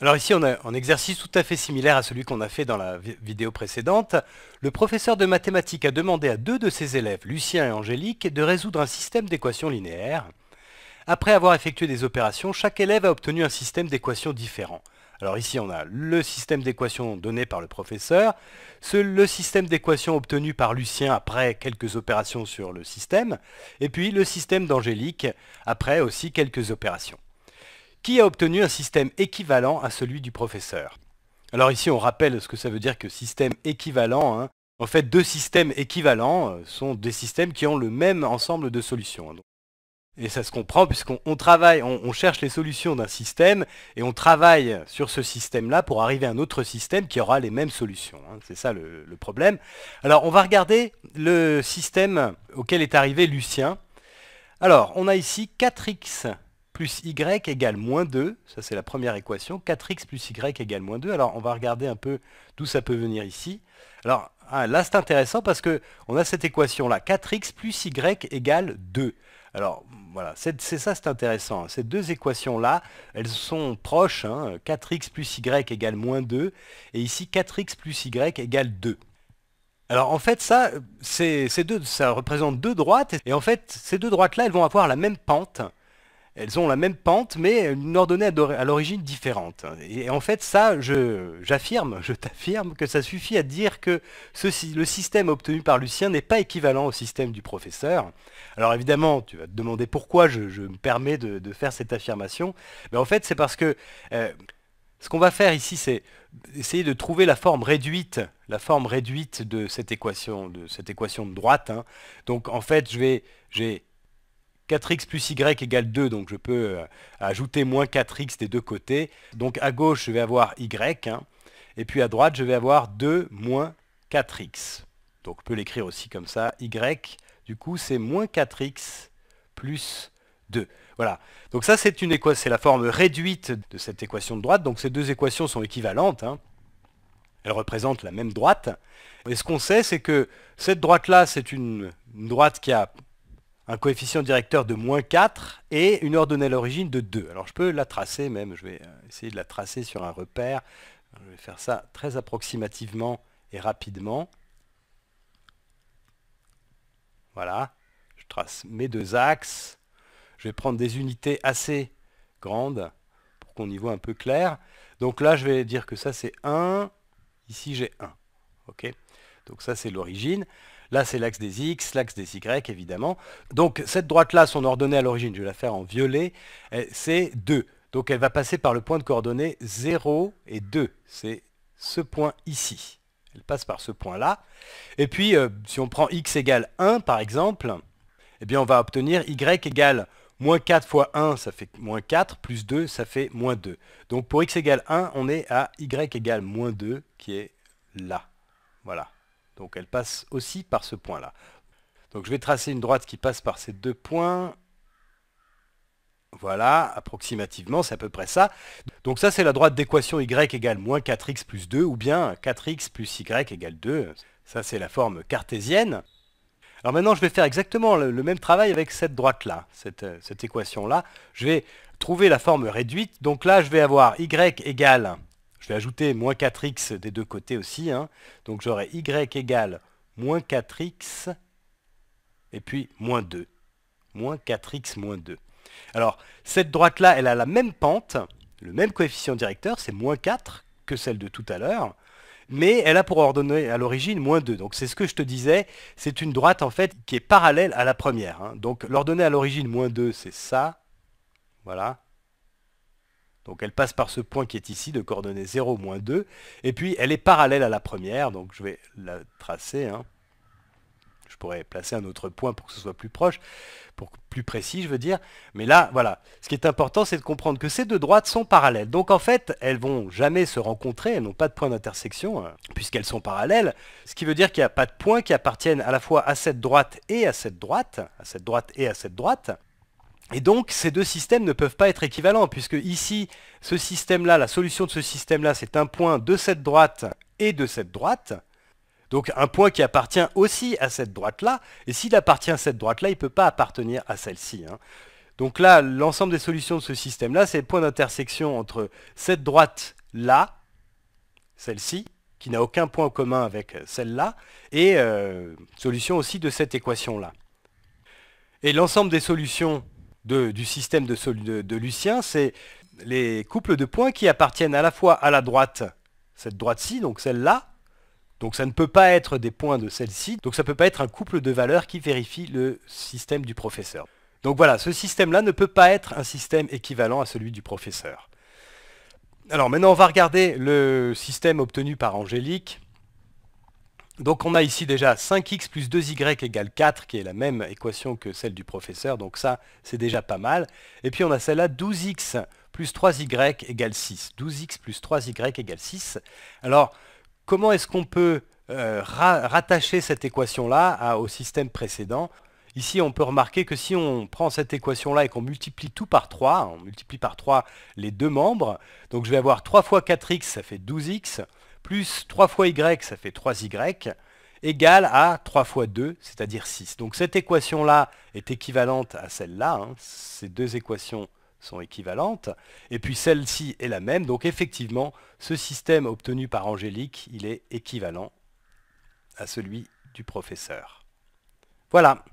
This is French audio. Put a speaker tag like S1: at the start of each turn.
S1: Alors ici, on a un exercice tout à fait similaire à celui qu'on a fait dans la vidéo précédente. Le professeur de mathématiques a demandé à deux de ses élèves, Lucien et Angélique, de résoudre un système d'équations linéaires. Après avoir effectué des opérations, chaque élève a obtenu un système d'équations différent. Alors ici, on a le système d'équations donné par le professeur, ce, le système d'équations obtenu par Lucien après quelques opérations sur le système, et puis le système d'Angélique après aussi quelques opérations qui a obtenu un système équivalent à celui du professeur. Alors ici, on rappelle ce que ça veut dire que système équivalent. Hein. En fait, deux systèmes équivalents euh, sont des systèmes qui ont le même ensemble de solutions. Et ça se comprend puisqu'on travaille, on, cherche les solutions d'un système et on travaille sur ce système-là pour arriver à un autre système qui aura les mêmes solutions. Hein. C'est ça le, le, problème. Alors on va regarder le système auquel est arrivé Lucien. Alors on a ici 4x plus y égale moins 2, ça c'est la première équation, 4x plus y égale moins 2. Alors on va regarder un peu d'où ça peut venir ici. Alors ah, là c'est intéressant parce que on a cette équation là, 4x plus y égale 2. Alors voilà, c'est ça c'est intéressant. Hein. Ces deux équations là, elles sont proches, 4x hein. plus y égale moins 2, et ici 4x plus y égale 2. Alors en fait ça, ces deux, ça représente deux droites, et en fait ces deux droites là, elles vont avoir la même pente. Elles ont la même pente, mais une ordonnée à l'origine différente. Et en fait, ça, j'affirme, je, t'affirme que ça suffit à dire que le système obtenu par Lucien n'est pas équivalent au système du professeur. Alors évidemment, tu vas te demander pourquoi je, me permets de, faire cette affirmation. Mais en fait, c'est parce que euh, ce qu'on va faire ici, c'est essayer de trouver la forme réduite, la forme réduite de cette équation de, cette équation de droite. Hein. Donc en fait, je vais 4x plus y égale 2, donc je peux euh, ajouter moins 4x des deux côtés. Donc à gauche, je vais avoir y, hein, et puis à droite, je vais avoir 2 moins 4x. Donc peut peut l'écrire aussi comme ça, y, du coup c'est moins 4x plus 2. Voilà. Donc ça c'est une c'est la forme réduite de cette équation de droite. Donc ces deux équations sont équivalentes. Hein. Elles représentent la même droite. Et ce qu'on sait, c'est que cette droite-là, c'est une droite qui a un coefficient directeur de moins 4 et une ordonnée à l'origine de 2. Alors je peux la tracer même, je vais euh, essayer de la tracer sur un repère. Je vais faire ça très approximativement et rapidement. Voilà, je trace mes deux axes. Je vais prendre des unités assez grandes pour qu'on y voit un peu clair. Donc là, je vais dire que ça c'est 1, ici j'ai 1. ok donc ça, c'est l'origine. Là, c'est l'axe des X, l'axe des Y, évidemment. Donc cette droite-là, son ordonnée à l'origine, je vais la faire en violet, eh, c'est 2. Donc elle va passer par le point de coordonnées 0 et 2. C'est ce point ici. Elle passe par ce point-là. Et puis, euh, si on prend x égale 1, par exemple, eh bien, on va obtenir y égale moins 4 fois 1, ça fait moins 4, plus 2, ça fait moins 2. Donc pour x égale 1, on est à y égale moins 2, qui est là. Voilà. Donc elle passe aussi par ce point-là. Donc je vais tracer une droite qui passe par ces deux points. Voilà, approximativement, c'est à peu près ça. Donc ça, c'est la droite d'équation y égale moins 4x plus 2, ou bien 4x plus y égale 2. Ça, c'est la forme cartésienne. Alors maintenant, je vais faire exactement le, même travail avec cette droite-là, cette, euh, cette équation-là. Je vais trouver la forme réduite. Donc là, je vais avoir y égale je vais ajouter moins 4x des deux côtés aussi. Hein. Donc j'aurai y égale moins 4x et puis moins 2. Moins 4x moins 2. Alors, cette droite-là, elle a la même pente, le même coefficient directeur, c'est moins 4 que celle de tout à l'heure, mais elle a pour ordonnée à l'origine moins 2. Donc c'est ce que je te disais, c'est une droite en fait qui est parallèle à la première. Hein. Donc l'ordonnée à l'origine moins 2, c'est ça. Voilà. Donc elle passe par ce point qui est ici de coordonnées 0, moins 2. Et puis elle est parallèle à la première, donc je vais la tracer. Hein. Je pourrais placer un autre point pour que ce soit plus proche, pour plus précis je veux dire. Mais là, voilà, ce qui est important c'est de comprendre que ces deux droites sont parallèles. Donc en fait, elles vont jamais se rencontrer, elles n'ont pas de point d'intersection, hein, puisqu'elles sont parallèles. Ce qui veut dire qu'il n'y a pas de points qui appartiennent à la fois à cette droite et à cette droite, à cette droite et à cette droite. Et donc ces deux systèmes ne peuvent pas être équivalents, puisque ici, ce système-là, la solution de ce système-là, c'est un point de cette droite et de cette droite. Donc un point qui appartient aussi à cette droite-là, et s'il appartient à cette droite-là, il ne peut pas appartenir à celle-ci. Hein. Donc là, l'ensemble des solutions de ce système-là, c'est le point d'intersection entre cette droite-là, celle-ci, qui n'a aucun point commun avec celle-là, et euh, solution aussi de cette équation-là. Et l'ensemble des solutions du système de, de Lucien, c'est les couples de points qui appartiennent à la fois à la droite, cette droite-ci, donc celle-là, donc ça ne peut pas être des points de celle-ci, donc ça ne peut pas être un couple de valeurs qui vérifie le système du professeur. Donc voilà, ce système-là ne peut pas être un système équivalent à celui du professeur. Alors maintenant, on va regarder le système obtenu par Angélique donc on a ici déjà 5x plus 2y égale 4, qui est la même équation que celle du professeur, donc ça c'est déjà pas mal. Et puis on a celle-là, 12x plus 3y égale 6. 12x plus 3y égale 6. Alors comment est-ce qu'on peut euh, rattacher cette équation-là au système précédent Ici, on peut remarquer que si on prend cette équation-là et qu'on multiplie tout par 3, on multiplie par 3 les deux membres, donc je vais avoir 3 fois 4x, ça fait 12x plus 3 fois y, ça fait 3y, égale à 3 fois 2, c'est-à-dire 6. Donc cette équation-là est équivalente à celle-là. Hein. Ces deux équations sont équivalentes. Et puis celle-ci est la même. Donc effectivement, ce système obtenu par Angélique, il est équivalent à celui du professeur. Voilà.